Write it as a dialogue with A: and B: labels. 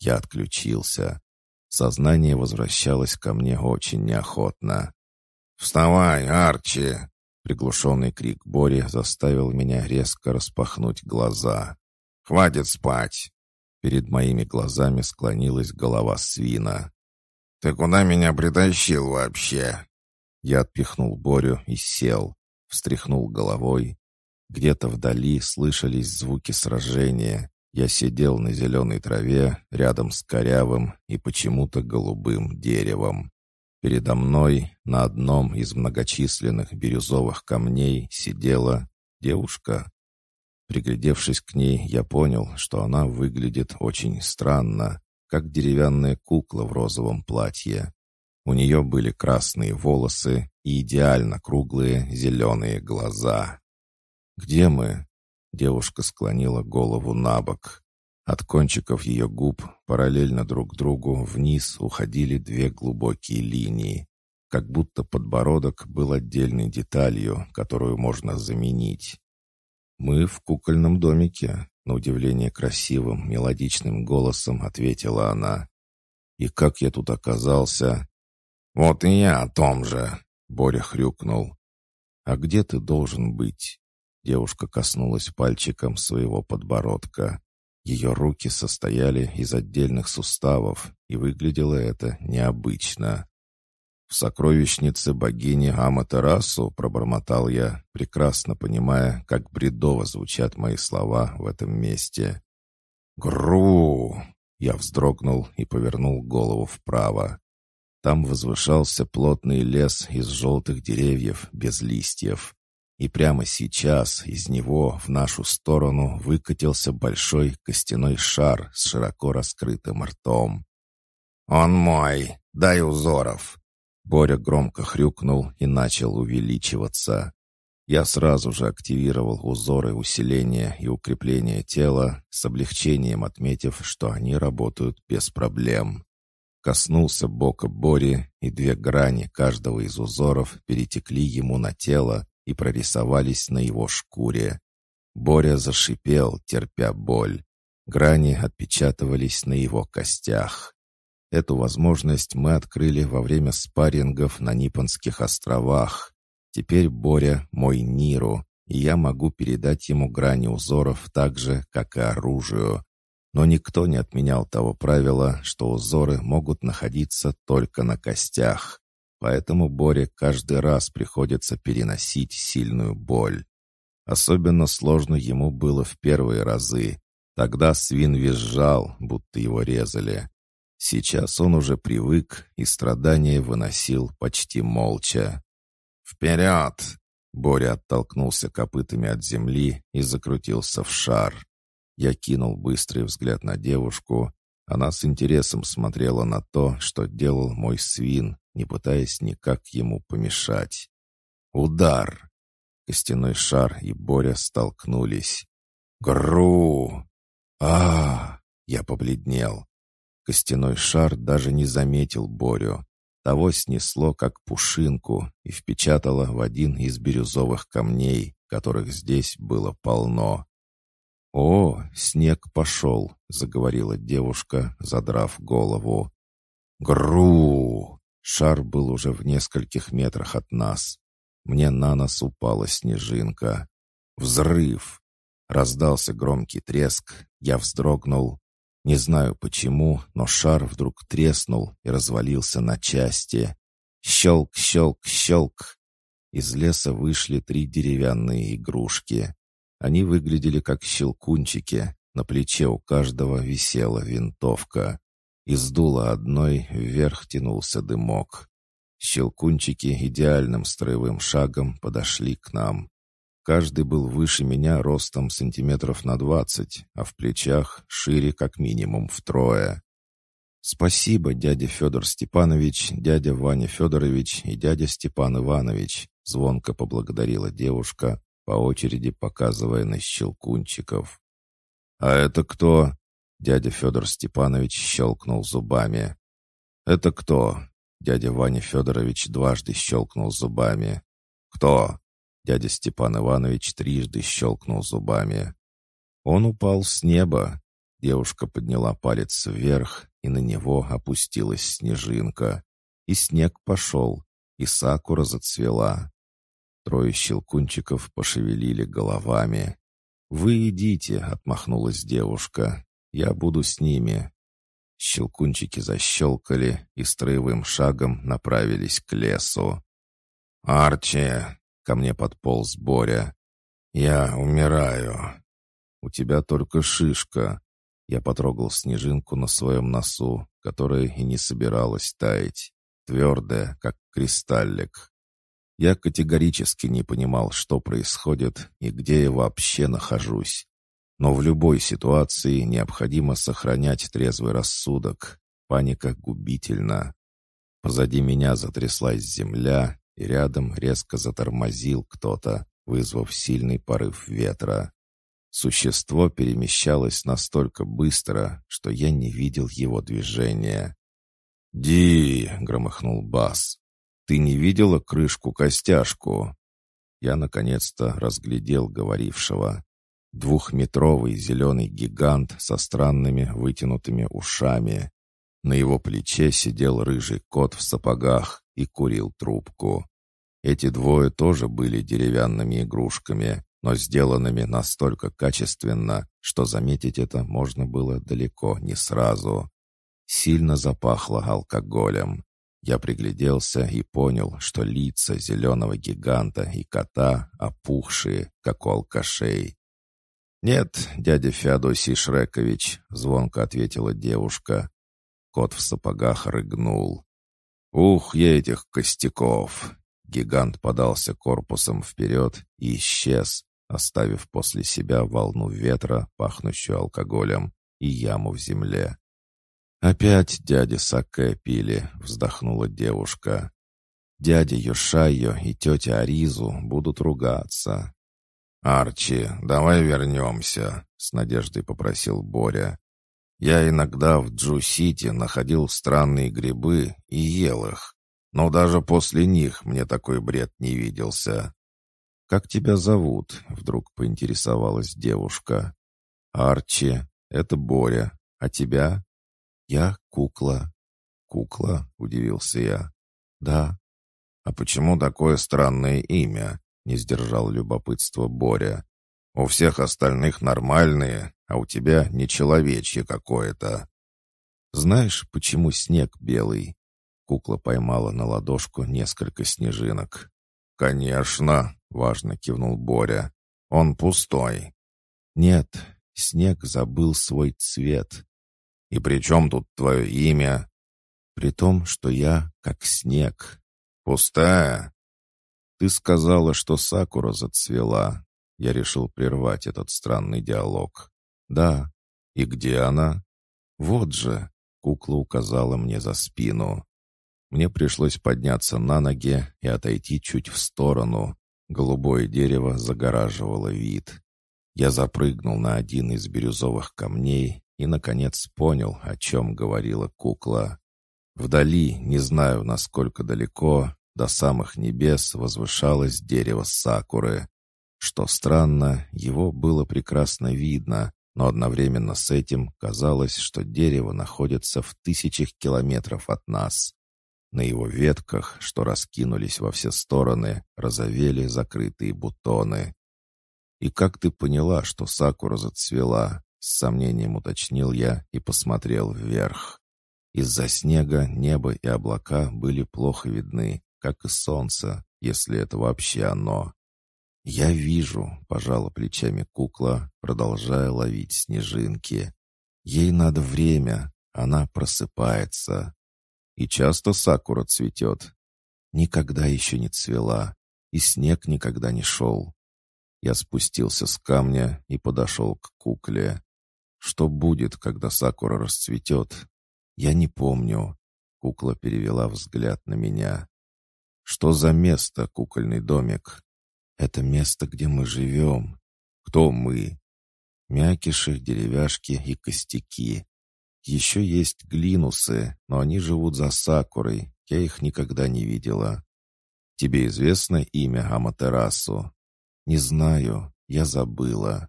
A: Я отключился. Сознание возвращалось ко мне очень неохотно. «Вставай, Арчи!» Приглушенный крик Бори заставил меня резко распахнуть глаза. «Хватит спать!» Перед моими глазами склонилась голова свина. «Ты куда меня притащил вообще?» Я отпихнул Борю и сел, встряхнул головой. Где-то вдали слышались звуки сражения. Я сидел на зеленой траве рядом с корявым и почему-то голубым деревом. Передо мной на одном из многочисленных бирюзовых камней сидела девушка. Приглядевшись к ней, я понял, что она выглядит очень странно, как деревянная кукла в розовом платье. У нее были красные волосы и идеально круглые зеленые глаза. «Где мы?» Девушка склонила голову на бок. От кончиков ее губ параллельно друг другу вниз уходили две глубокие линии, как будто подбородок был отдельной деталью, которую можно заменить. «Мы в кукольном домике», — на удивление красивым, мелодичным голосом ответила она. «И как я тут оказался?» «Вот и я о том же», — Боря хрюкнул. «А где ты должен быть?» Девушка коснулась пальчиком своего подбородка. Ее руки состояли из отдельных суставов, и выглядело это необычно. «В сокровищнице богини Аматерасу», — пробормотал я, прекрасно понимая, как бредово звучат мои слова в этом месте. «Гру!» — я вздрогнул и повернул голову вправо. Там возвышался плотный лес из желтых деревьев без листьев и прямо сейчас из него в нашу сторону выкатился большой костяной шар с широко раскрытым ртом. «Он мой! Дай узоров!» Боря громко хрюкнул и начал увеличиваться. Я сразу же активировал узоры усиления и укрепления тела, с облегчением отметив, что они работают без проблем. Коснулся бока Бори, и две грани каждого из узоров перетекли ему на тело, и прорисовались на его шкуре. Боря зашипел, терпя боль. Грани отпечатывались на его костях. Эту возможность мы открыли во время спаррингов на Нипонских островах. Теперь Боря мой Ниру, и я могу передать ему грани узоров так же, как и оружию. Но никто не отменял того правила, что узоры могут находиться только на костях. Поэтому Боре каждый раз приходится переносить сильную боль. Особенно сложно ему было в первые разы. Тогда свин визжал, будто его резали. Сейчас он уже привык и страдания выносил почти молча. «Вперед!» Боря оттолкнулся копытами от земли и закрутился в шар. Я кинул быстрый взгляд на девушку. Она с интересом смотрела на то, что делал мой свин, не пытаясь никак ему помешать. «Удар!» Костяной шар и Боря столкнулись. «Гру!» а, -а, а Я побледнел. Костяной шар даже не заметил Борю. Того снесло, как пушинку, и впечатало в один из бирюзовых камней, которых здесь было полно. «О, снег пошел!» — заговорила девушка, задрав голову. «Гру!» Шар был уже в нескольких метрах от нас. Мне на нос упала снежинка. Взрыв! Раздался громкий треск, я вздрогнул. Не знаю почему, но шар вдруг треснул и развалился на части. Щелк, щелк, щелк. Из леса вышли три деревянные игрушки. Они выглядели как щелкунчики, на плече у каждого висела винтовка. Из дула одной вверх тянулся дымок. Щелкунчики идеальным строевым шагом подошли к нам. Каждый был выше меня ростом сантиметров на двадцать, а в плечах шире как минимум втрое. «Спасибо, дядя Федор Степанович, дядя Ваня Федорович и дядя Степан Иванович», — звонко поблагодарила девушка, по очереди показывая на щелкунчиков. «А это кто?» Дядя Федор Степанович щелкнул зубами. «Это кто?» Дядя Ваня Федорович дважды щелкнул зубами. «Кто?» Дядя Степан Иванович трижды щелкнул зубами. «Он упал с неба!» Девушка подняла палец вверх, и на него опустилась снежинка. И снег пошел, и сакура зацвела. Трое щелкунчиков пошевелили головами. «Вы идите!» — отмахнулась девушка. Я буду с ними». Щелкунчики защелкали и строевым шагом направились к лесу. «Арчи!» — ко мне подполз Боря. «Я умираю». «У тебя только шишка». Я потрогал снежинку на своем носу, которая и не собиралась таять, твердая, как кристаллик. Я категорически не понимал, что происходит и где я вообще нахожусь. Но в любой ситуации необходимо сохранять трезвый рассудок. Паника губительна. Позади меня затряслась земля, и рядом резко затормозил кто-то, вызвав сильный порыв ветра. Существо перемещалось настолько быстро, что я не видел его движения. «Ди!» — громыхнул Бас. «Ты не видела крышку-костяшку?» Я наконец-то разглядел говорившего. Двухметровый зеленый гигант со странными вытянутыми ушами. На его плече сидел рыжий кот в сапогах и курил трубку. Эти двое тоже были деревянными игрушками, но сделанными настолько качественно, что заметить это можно было далеко не сразу. Сильно запахло алкоголем. Я пригляделся и понял, что лица зеленого гиганта и кота опухшие, как у алкашей. «Нет, дядя Феодосий Шрекович», — звонко ответила девушка. Кот в сапогах рыгнул. «Ух, я этих костяков!» Гигант подался корпусом вперед и исчез, оставив после себя волну ветра, пахнущую алкоголем, и яму в земле. «Опять дядя Саке пили», — вздохнула девушка. «Дядя Йошайо и тетя Аризу будут ругаться. «Арчи, давай вернемся», — с надеждой попросил Боря. «Я иногда в Джу-Сити находил странные грибы и ел их, но даже после них мне такой бред не виделся». «Как тебя зовут?» — вдруг поинтересовалась девушка. «Арчи, это Боря. А тебя?» «Я кукла». «Кукла?» — удивился я. «Да». «А почему такое странное имя? — не сдержал любопытство Боря. «У всех остальных нормальные, а у тебя нечеловечье какое-то». «Знаешь, почему снег белый?» Кукла поймала на ладошку несколько снежинок. «Конечно!» — важно кивнул Боря. «Он пустой». «Нет, снег забыл свой цвет». «И при чем тут твое имя?» «При том, что я как снег». «Пустая?» «Ты сказала, что сакура зацвела». Я решил прервать этот странный диалог. «Да. И где она?» «Вот же!» — кукла указала мне за спину. Мне пришлось подняться на ноги и отойти чуть в сторону. Голубое дерево загораживало вид. Я запрыгнул на один из бирюзовых камней и, наконец, понял, о чем говорила кукла. Вдали, не знаю, насколько далеко, до самых небес возвышалось дерево сакуры. Что странно, его было прекрасно видно, но одновременно с этим казалось, что дерево находится в тысячах километров от нас. На его ветках, что раскинулись во все стороны, разовели закрытые бутоны. «И как ты поняла, что сакура зацвела?» — с сомнением уточнил я и посмотрел вверх. Из-за снега небо и облака были плохо видны, как и солнце, если это вообще оно. «Я вижу», — пожала плечами кукла, продолжая ловить снежинки. «Ей надо время, она просыпается». «И часто сакура цветет?» «Никогда еще не цвела, и снег никогда не шел». Я спустился с камня и подошел к кукле. «Что будет, когда сакура расцветет?» «Я не помню». Кукла перевела взгляд на меня. Что за место, кукольный домик? Это место, где мы живем. Кто мы? Мякиши, деревяшки и костяки. Еще есть глинусы, но они живут за сакурой. Я их никогда не видела. Тебе известно имя Аматерасу? Не знаю, я забыла.